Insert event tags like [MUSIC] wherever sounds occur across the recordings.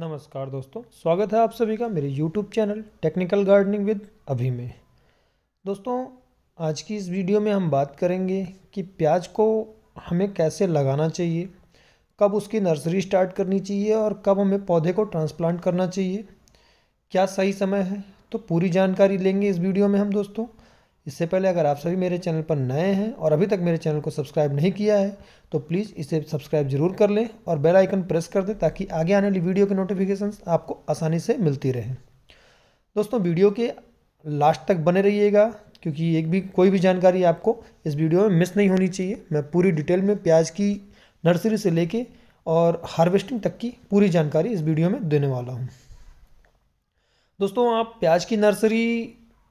नमस्कार दोस्तों स्वागत है आप सभी का मेरे YouTube channel technical gardening with Abhi में दोस्तों आज की इस वीडियो में हम बात करेंगे कि प्याज को हमें कैसे लगाना चाहिए कब उसकी नर्सरी स्टार्ट करनी चाहिए और कब हमें पौधे को ट्रांसप्लांट करना चाहिए क्या सही समय है तो पूरी जानकारी लेंगे इस वीडियो में हम दोस्तों इससे पहले अगर आप सभी मेरे चैनल पर नए हैं और अभी तक मेरे चैनल को सब्सक्राइब नहीं किया है तो प्लीज़ इसे सब्सक्राइब जरूर कर लें और बेल आइकन प्रेस कर दें ताकि आगे आने वाली वीडियो के नोटिफिकेशन आपको आसानी से मिलती रहें दोस्तों वीडियो के लास्ट तक बने रहिएगा क्योंकि एक भी कोई भी जानकारी आपको इस वीडियो में मिस नहीं होनी चाहिए मैं पूरी डिटेल में प्याज की नर्सरी से लेके और हार्वेस्टिंग तक की पूरी जानकारी इस वीडियो में देने वाला हूँ दोस्तों आप प्याज की नर्सरी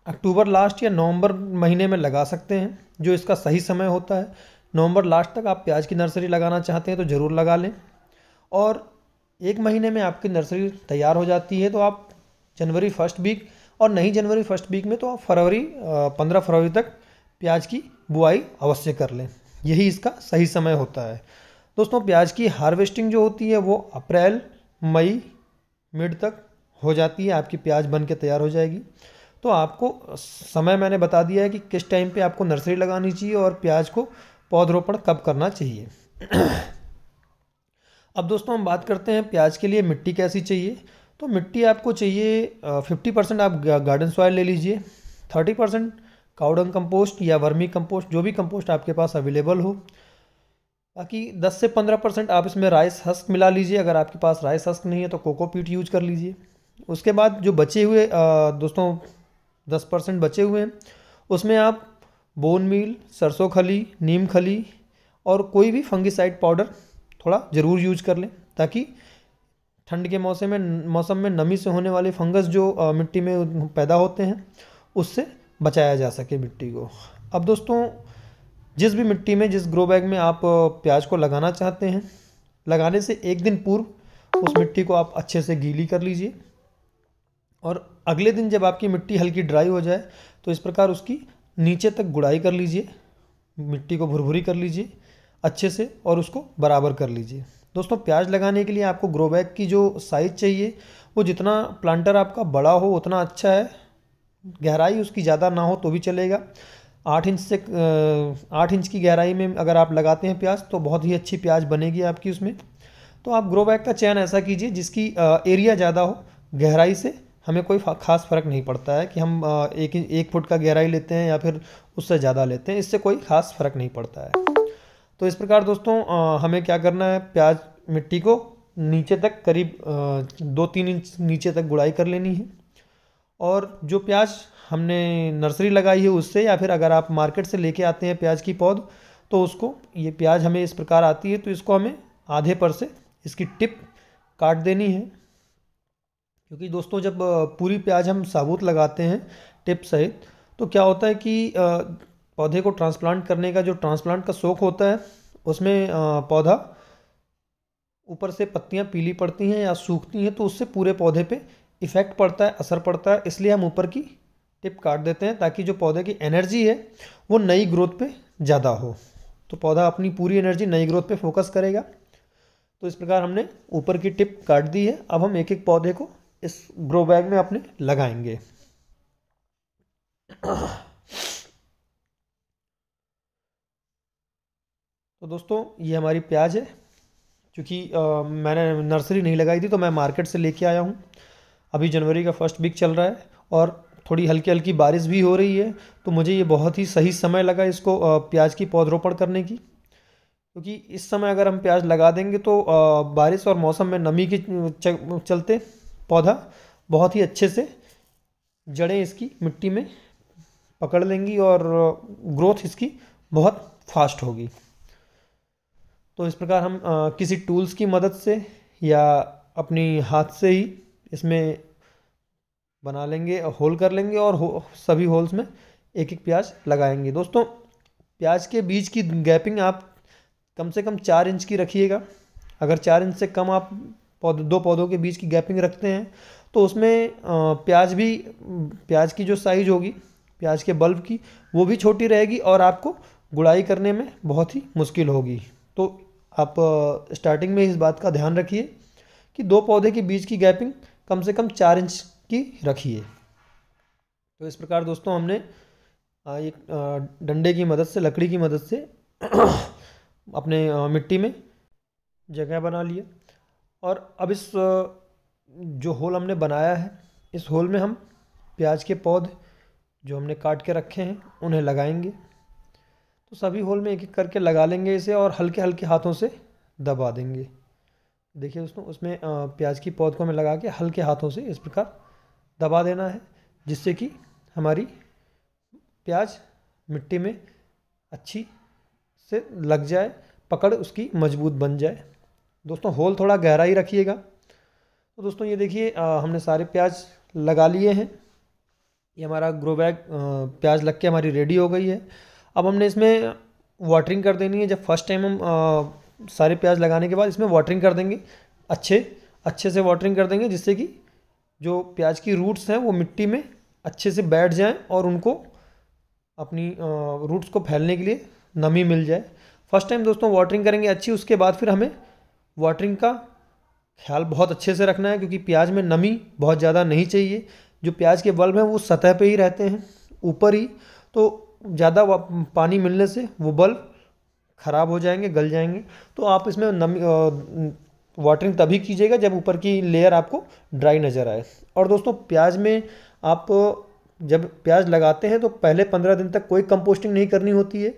अक्टूबर लास्ट या नवंबर महीने में लगा सकते हैं जो इसका सही समय होता है नवंबर लास्ट तक आप प्याज की नर्सरी लगाना चाहते हैं तो ज़रूर लगा लें और एक महीने में आपकी नर्सरी तैयार हो जाती है तो आप जनवरी फर्स्ट वीक और नहीं जनवरी फर्स्ट वीक में तो आप फरवरी पंद्रह फरवरी तक प्याज की बुआई अवश्य कर लें यही इसका सही समय होता है दोस्तों प्याज की हार्वेस्टिंग जो होती है वो अप्रैल मई मिड तक हो जाती है आपकी प्याज बन के तैयार हो जाएगी तो आपको समय मैंने बता दिया है कि किस टाइम पे आपको नर्सरी लगानी चाहिए और प्याज को पौधरोपण कब करना चाहिए अब दोस्तों हम बात करते हैं प्याज के लिए मिट्टी कैसी चाहिए तो मिट्टी आपको चाहिए फिफ्टी परसेंट आप गार्डन सॉयल ले लीजिए थर्टी परसेंट काउडंग कंपोस्ट या वर्मी कंपोस्ट जो भी कंपोस्ट आपके पास अवेलेबल हो बाकी 10 से 15 परसेंट आप इसमें राइस हस्क मिला लीजिए अगर आपके पास राइस हस्क नहीं है तो कोकोपीट यूज कर लीजिए उसके बाद जो बचे हुए दोस्तों दस परसेंट बचे हुए हैं उसमें आप बोन मील सरसों खली नीम खली और कोई भी फंगिसाइड पाउडर थोड़ा ज़रूर यूज कर लें ताकि ठंड के मौसम में मौसम में नमी से होने वाले फंगस जो आ, मिट्टी में पैदा होते हैं उससे बचाया जा सके मिट्टी को अब दोस्तों जिस भी मिट्टी में जिस ग्रो बैग में आप प्याज को लगाना चाहते हैं लगाने से एक दिन पूर्व उस मिट्टी को आप अच्छे से गीली कर लीजिए और अगले दिन जब आपकी मिट्टी हल्की ड्राई हो जाए तो इस प्रकार उसकी नीचे तक गुड़ाई कर लीजिए मिट्टी को भुरभुरी कर लीजिए अच्छे से और उसको बराबर कर लीजिए दोस्तों प्याज लगाने के लिए आपको ग्रो बैग की जो साइज़ चाहिए वो जितना प्लांटर आपका बड़ा हो उतना अच्छा है गहराई उसकी ज़्यादा ना हो तो भी चलेगा आठ इंच से आठ इंच की गहराई में अगर आप लगाते हैं प्याज तो बहुत ही अच्छी प्याज बनेगी आपकी उसमें तो आप ग्रो बैग का चयन ऐसा कीजिए जिसकी एरिया ज़्यादा हो गहराई से हमें कोई ख़ास फ़र्क नहीं पड़ता है कि हम एक एक फुट का गहराई लेते हैं या फिर उससे ज़्यादा लेते हैं इससे कोई ख़ास फ़र्क नहीं पड़ता है तो इस प्रकार दोस्तों हमें क्या करना है प्याज मिट्टी को नीचे तक करीब दो तीन इंच नीचे तक गुड़ाई कर लेनी है और जो प्याज हमने नर्सरी लगाई है उससे या फिर अगर आप मार्केट से लेके आते हैं प्याज की पौध तो उसको ये प्याज हमें इस प्रकार आती है तो इसको हमें आधे पर से इसकी टिप काट देनी है क्योंकि दोस्तों जब पूरी प्याज हम साबुत लगाते हैं टिप सहित तो क्या होता है कि पौधे को ट्रांसप्लांट करने का जो ट्रांसप्लांट का शौक होता है उसमें पौधा ऊपर से पत्तियां पीली पड़ती हैं या सूखती हैं तो उससे पूरे पौधे पे इफ़ेक्ट पड़ता है असर पड़ता है इसलिए हम ऊपर की टिप काट देते हैं ताकि जो पौधे की एनर्जी है वो नई ग्रोथ पे ज़्यादा हो तो पौधा अपनी पूरी एनर्जी नई ग्रोथ पे फोकस करेगा तो इस प्रकार हमने ऊपर की टिप काट दी है अब हम एक एक पौधे को इस ग्रो बैग में अपने लगाएंगे तो दोस्तों ये हमारी प्याज है क्योंकि मैंने नर्सरी नहीं लगाई थी तो मैं मार्केट से लेके आया हूँ अभी जनवरी का फर्स्ट वीक चल रहा है और थोड़ी हल्की हल्की बारिश भी हो रही है तो मुझे ये बहुत ही सही समय लगा इसको प्याज की पौधरोपण करने की क्योंकि इस समय अगर हम प्याज लगा देंगे तो बारिश और मौसम में नमी के चलते पौधा बहुत ही अच्छे से जड़ें इसकी मिट्टी में पकड़ लेंगी और ग्रोथ इसकी बहुत फास्ट होगी तो इस प्रकार हम आ, किसी टूल्स की मदद से या अपनी हाथ से ही इसमें बना लेंगे होल कर लेंगे और हो, सभी होल्स में एक एक प्याज लगाएंगे दोस्तों प्याज के बीज की गैपिंग आप कम से कम चार इंच की रखिएगा अगर चार इंच से कम आप पौध दो पौधों के बीच की गैपिंग रखते हैं तो उसमें प्याज भी प्याज की जो साइज होगी प्याज के बल्ब की वो भी छोटी रहेगी और आपको गुड़ाई करने में बहुत ही मुश्किल होगी तो आप स्टार्टिंग में इस बात का ध्यान रखिए कि दो पौधे के बीच की गैपिंग कम से कम चार इंच की रखिए तो इस प्रकार दोस्तों हमने एक डंडे की मदद से लकड़ी की मदद से [CLEARS THROAT] अपने मिट्टी में जगह बना लिया और अब इस जो होल हमने बनाया है इस होल में हम प्याज के पौधे जो हमने काट के रखे हैं उन्हें लगाएंगे तो सभी होल में एक एक करके लगा लेंगे इसे और हल्के हल्के हाथों से दबा देंगे देखिए दोस्तों उसमें प्याज की पौध को हमें लगा के हल्के हाथों से इस प्रकार दबा देना है जिससे कि हमारी प्याज मिट्टी में अच्छी से लग जाए पकड़ उसकी मजबूत बन जाए दोस्तों होल थोड़ा गहरा ही रखिएगा तो दोस्तों ये देखिए हमने सारे प्याज लगा लिए हैं ये हमारा ग्रो बैग प्याज लग के हमारी रेडी हो गई है अब हमने इसमें वाटरिंग कर देनी है जब फर्स्ट टाइम हम सारे प्याज लगाने के बाद इसमें वाटरिंग कर देंगे अच्छे अच्छे से वाटरिंग कर देंगे जिससे कि जो प्याज की रूट्स हैं वो मिट्टी में अच्छे से बैठ जाएं और उनको अपनी रूट्स को फैलने के लिए नमी मिल जाए फर्स्ट टाइम दोस्तों वाटरिंग करेंगे अच्छी उसके बाद फिर हमें वाटरिंग का ख्याल बहुत अच्छे से रखना है क्योंकि प्याज में नमी बहुत ज़्यादा नहीं चाहिए जो प्याज के बल्ब हैं वो सतह पे ही रहते हैं ऊपर ही तो ज़्यादा पानी मिलने से वो बल्ब ख़राब हो जाएंगे गल जाएंगे तो आप इसमें नमी वाटरिंग तभी कीजिएगा जब ऊपर की लेयर आपको ड्राई नज़र आए और दोस्तों प्याज में आप जब प्याज लगाते हैं तो पहले पंद्रह दिन तक कोई कंपोस्टिंग नहीं करनी होती है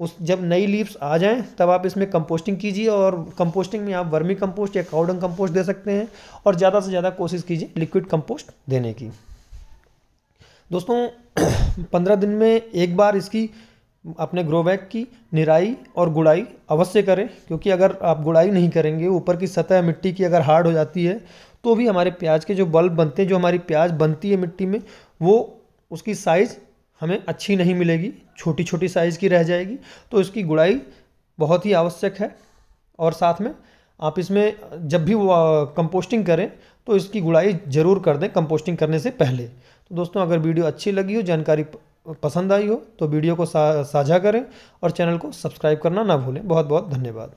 उस जब नई लीव्स आ जाएं तब आप इसमें कंपोस्टिंग कीजिए और कंपोस्टिंग में आप वर्मी कंपोस्ट या काउडंग कंपोस्ट दे सकते हैं और ज़्यादा से ज़्यादा कोशिश कीजिए लिक्विड कंपोस्ट देने की दोस्तों [CLEARS THROAT] पंद्रह दिन में एक बार इसकी अपने ग्रो बैग की निराई और गुड़ाई अवश्य करें क्योंकि अगर आप गुड़ाई नहीं करेंगे ऊपर की सतह मिट्टी की अगर हार्ड हो जाती है तो भी हमारे प्याज के जो बल्ब बनते हैं जो हमारी प्याज बनती है मिट्टी में वो उसकी साइज़ हमें अच्छी नहीं मिलेगी छोटी छोटी साइज़ की रह जाएगी तो इसकी गुड़ाई बहुत ही आवश्यक है और साथ में आप इसमें जब भी कंपोस्टिंग करें तो इसकी गुड़ाई ज़रूर कर दें कंपोस्टिंग करने से पहले तो दोस्तों अगर वीडियो अच्छी लगी हो जानकारी पसंद आई हो तो वीडियो को साझा करें और चैनल को सब्सक्राइब करना ना भूलें बहुत बहुत धन्यवाद